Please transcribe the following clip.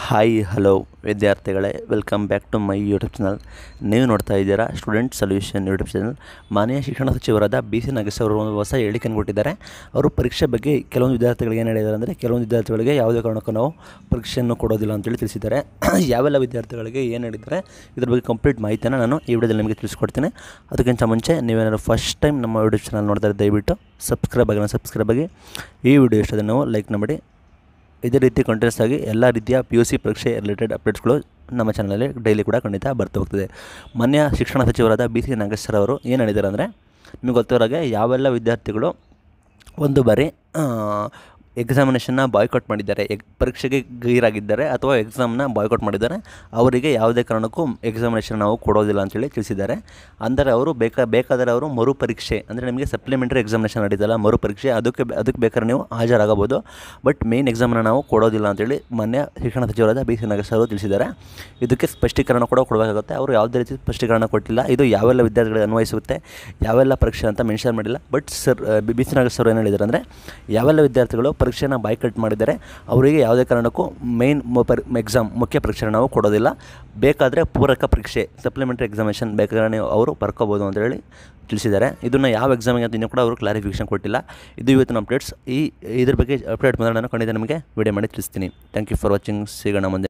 hi hello ವಿದ್ಯಾರ್ಥಿಗಳೇ welcome back to my YouTube channel ನೀವು ನೋಡ್ತಾ ಇದ್ದೀರಾ ಸ್ಟೂಡೆಂಟ್ ಸೊಲ್ಯೂಷನ್ ಯೂಟ್ಯೂಬ್ ಚಾನಲ್ ಮಾನ್ಯ ಶಿಕ್ಷಣ ಸಚಿವರಾದ ಬಿ ಸಿ ನಾಗೇಶ್ ಅವರು ಒಂದು ಹೊಸ ಹೇಳಿಕೆಯನ್ನು ಕೊಟ್ಟಿದ್ದಾರೆ ಅವರು ಪರೀಕ್ಷೆ ಬಗ್ಗೆ ಕೆಲವೊಂದು ವಿದ್ಯಾರ್ಥಿಗಳಿಗೆ ಏನು ಹೇಳಿದ್ದಾರೆ ಅಂದರೆ ಕೆಲವೊಂದು ವಿದ್ಯಾರ್ಥಿಗಳಿಗೆ ಯಾವುದೇ ಕಾರಣಕ್ಕೂ ನಾವು ಪರೀಕ್ಷೆಯನ್ನು ಕೊಡೋದಿಲ್ಲ ಅಂತೇಳಿ ತಿಳಿಸಿದ್ದಾರೆ ಯಾವೆಲ್ಲ ವಿದ್ಯಾರ್ಥಿಗಳಿಗೆ ಏನು ಹೇಳಿದ್ದಾರೆ ಇದ್ರ ಬಗ್ಗೆ ಕಂಪ್ಲೀಟ್ ಮಾಹಿತಿಯನ್ನು ನಾನು ಈ ವಿಡಿಯೋದಲ್ಲಿ ನಿಮಗೆ ತಿಳಿಸ್ಕೊಡ್ತೀನಿ ಅದಕ್ಕಿಂತ ಮುಂಚೆ ನೀವೇನಾದ್ರು ಫಸ್ಟ್ ಟೈಮ್ ನಮ್ಮ ಯೂಟ್ಯೂಬ್ ಚಾನಲ್ ನೋಡ್ತಾರೆ ದಯವಿಟ್ಟು ಸಬ್ಸ್ಕ್ರೈಬ್ ಆಗಿ ಸಬ್ಸ್ಕ್ರೈಬ್ ಆಗಿ ಈ ವಿಡಿಯೋ ಇಷ್ಟದ ನಾವು ಲೈಕ್ ಮಾಡಿ ಇದೇ ರೀತಿ ಕಂಟಿನ್ಯೂಸ್ ಆಗಿ ಎಲ್ಲ ರೀತಿಯ ಪಿ ಯು ಸಿ ಪರೀಕ್ಷೆ ರಿಲೇಟೆಡ್ ಅಪ್ಡೇಟ್ಸ್ಗಳು ನಮ್ಮ ಚಾನಲಲ್ಲಿ ಡೈಲಿ ಕೂಡ ಖಂಡಿತ ಬರ್ತಾ ಹೋಗ್ತದೆ ಮಾನ್ಯ ಶಿಕ್ಷಣ ಸಚಿವರಾದ ಬಿ ಸಿ ನಾಗೇಶ್ವರ ಅವರು ಏನು ಹೇಳಿದ್ದಾರೆ ಅಂದರೆ ನಿಮ್ಗೆ ಗೊತ್ತಿರೋ ಹಾಗೆ ಯಾವೆಲ್ಲ ವಿದ್ಯಾರ್ಥಿಗಳು ಒಂದು ಬಾರಿ ಎಕ್ಸಾಮಿನೇಷನ್ನ ಬಾಯ್ಕಾಟ್ ಮಾಡಿದ್ದಾರೆ ಎಕ್ ಪರೀಕ್ಷೆಗೆ ಗೈರಾಗಿದ್ದಾರೆ ಅಥವಾ ಎಕ್ಸಾಮ್ನ ಬಾಯ್ಕಾಟ್ ಮಾಡಿದ್ದಾರೆ ಅವರಿಗೆ ಯಾವುದೇ ಕಾರಣಕ್ಕೂ ಎಕ್ಸಾಮಿನೇಷನ್ ನಾವು ಕೊಡೋದಿಲ್ಲ ಅಂತೇಳಿ ತಿಳಿಸಿದ್ದಾರೆ ಅಂದರೆ ಅವರು ಬೇಕಾ ಬೇಕಾದರೆ ಅವರು ಮರುಪರೀಕ್ಷೆ ಅಂದರೆ ನಿಮಗೆ ಸಪ್ಲಿಮೆಂಟರಿ ಎಕ್ಸಾಮಿನೇಷನ್ ನಡೀತಲ್ಲ ಮರುಪರೀಕ್ಷೆ ಅದಕ್ಕೆ ಅದಕ್ಕೆ ಬೇಕಾದ್ರೆ ನೀವು ಹಾಜರಾಗಬಹುದು ಬಟ್ ಮೇನ್ ಎಕ್ಸಾಮನ್ನ ನಾವು ಕೊಡೋದಿಲ್ಲ ಅಂತೇಳಿ ಮೊನ್ನೆ ಶಿಕ್ಷಣ ಸಚಿವರಾದ ಬಿ ಸಿ ನಾಗೇಶ್ ಅವರು ತಿಳಿಸಿದ್ದಾರೆ ಇದಕ್ಕೆ ಸ್ಪಷ್ಟೀಕರಣ ಕೂಡ ಕೊಡಬೇಕಾಗುತ್ತೆ ಅವರು ಯಾವುದೇ ರೀತಿ ಸ್ಪಷ್ಟೀಕರಣ ಕೊಟ್ಟಿಲ್ಲ ಇದು ಯಾವೆಲ್ಲ ವಿದ್ಯಾರ್ಥಿಗಳಿಗೆ ಅನ್ವಯಿಸುತ್ತೆ ಯಾವೆಲ್ಲ ಪರೀಕ್ಷೆ ಅಂತ ಮೆನ್ಷನ್ ಮಾಡಿಲ್ಲ but sir B C Nagesh ಅವರು ಏನು ಹೇಳಿದ್ದಾರೆ ಅಂದರೆ ಯಾವೆಲ್ಲ ವಿದ್ಯಾರ್ಥಿಗಳು ಪರೀಕ್ಷೆನ ಬಾಯ್ಕಟ್ ಮಾಡಿದರೆ ಅವರಿಗೆ ಯಾವುದೇ ಕಾರಣಕ್ಕೂ ಮೇನ್ ಎಕ್ಸಾಮ್ ಮುಖ್ಯ ಪರೀಕ್ಷೆ ನಾವು ಕೊಡೋದಿಲ್ಲ ಬೇಕಾದರೆ ಪೂರಕ ಪರೀಕ್ಷೆ ಸಪ್ಲಿಮೆಂಟ್ರಿ ಎಕ್ಸಾಮಿನೇಷನ್ ಬೇಕಾದ್ರೆ ಅವರು ಬರ್ಕೋಬೋದು ಅಂತ ಹೇಳಿ ತಿಳಿಸಿದ್ದಾರೆ ಇದನ್ನು ಯಾವ ಎಕ್ಸಾಮಿಗೆ ಅಂತ ಇನ್ನೂ ಕೂಡ ಅವರು ಕ್ಲಾರಿಫಿಕೇಷನ್ ಕೊಟ್ಟಿಲ್ಲ ಇದು ಇವತ್ತಿನ ಅಪ್ಡೇಟ್ಸ್ ಈ ಇದ್ರ ಬಗ್ಗೆ ಅಪ್ಡೇಟ್ ಬಂದರೆ ನಾನು ಖಂಡಿತ ನಿಮಗೆ ವಿಡಿಯೋ ಮಾಡಿ ತಿಳಿಸ್ತೀನಿ ಥ್ಯಾಂಕ್ ಯು ಫಾರ್ ವಾಚಿಂಗ್ ಸಿಗೋಣ ಮುಂದೆ